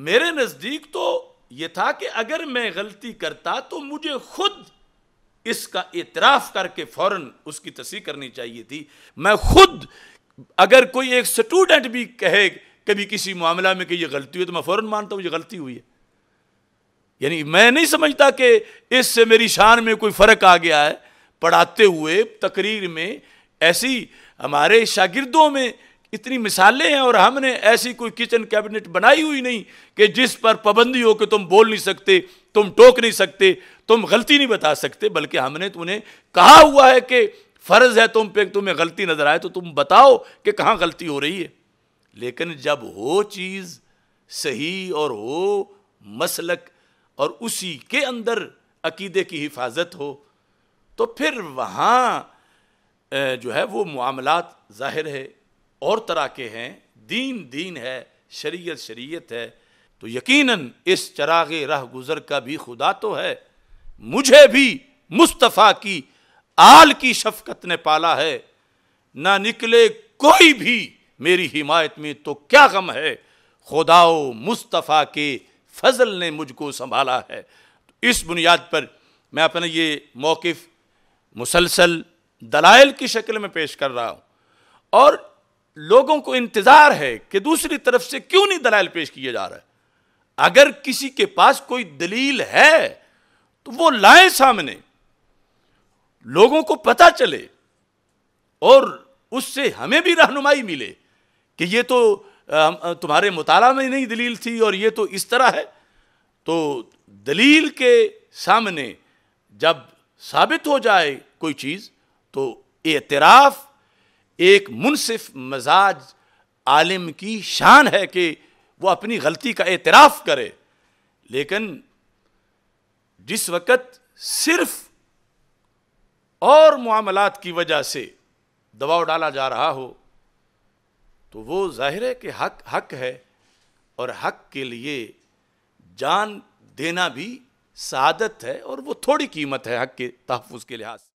मेरे नजदीक तो यह था कि अगर मैं गलती करता तो मुझे खुद इसका एतराफ करके फौरन उसकी तस्ह करनी चाहिए थी मैं खुद अगर कोई एक स्टूडेंट भी कहे कभी किसी मामला में कि यह गलती हुई तो मैं फौरन मानता हूं यह गलती हुई है यानी मैं नहीं समझता कि इससे मेरी शान में कोई फ़र्क आ गया है पढ़ाते हुए तकरीर में ऐसी हमारे शागिर्दों में इतनी मिसालें हैं और हमने ऐसी कोई किचन कैबिनेट बनाई हुई नहीं कि जिस पर पाबंदी हो कि तुम बोल नहीं सकते तुम टोक नहीं सकते तुम गलती नहीं बता सकते बल्कि हमने तुम्हें कहा हुआ है कि फ़र्ज़ है तुम पे तुम्हें गलती नज़र आए तो तुम बताओ कि कहाँ गलती हो रही है लेकिन जब हो चीज़ सही और हो मसलक और उसी के अंदर अकीदे की हिफाजत हो तो फिर वहाँ जो है वो मामला ज़ाहिर है और तरह के हैं दीन दीन है शरीयत शरीयत है तो यकीनन इस चरागे राह गुजर का भी खुदा तो है मुझे भी मुस्तफ़ा की आल की शफकत ने पाला है ना निकले कोई भी मेरी हिमायत में तो क्या गम है खुदाओ मुस्तफ़ा के फजल ने मुझको संभाला है तो इस बुनियाद पर मैं अपना ये मौकफ मुसलसल दलाइल की शक्ल में पेश कर रहा हूँ और लोगों को इंतजार है कि दूसरी तरफ से क्यों नहीं दलाल पेश किए जा रहे अगर किसी के पास कोई दलील है तो वो लाए सामने लोगों को पता चले और उससे हमें भी रहनुमाई मिले कि ये तो तुम्हारे मुताला में नहीं दलील थी और ये तो इस तरह है तो दलील के सामने जब साबित हो जाए कोई चीज़ तो एतराफ़ एक मुनसिफ मजाज आलिम की शान है कि वो अपनी गलती का एतराफ़ करे लेकिन जिस वक़्त सिर्फ और मामलात की वजह से दबाव डाला जा रहा हो तो वो जाहिर है कि हक हक है और हक के लिए जान देना भी सादत है और वो थोड़ी कीमत है हक के तहफ़ के लिहाज से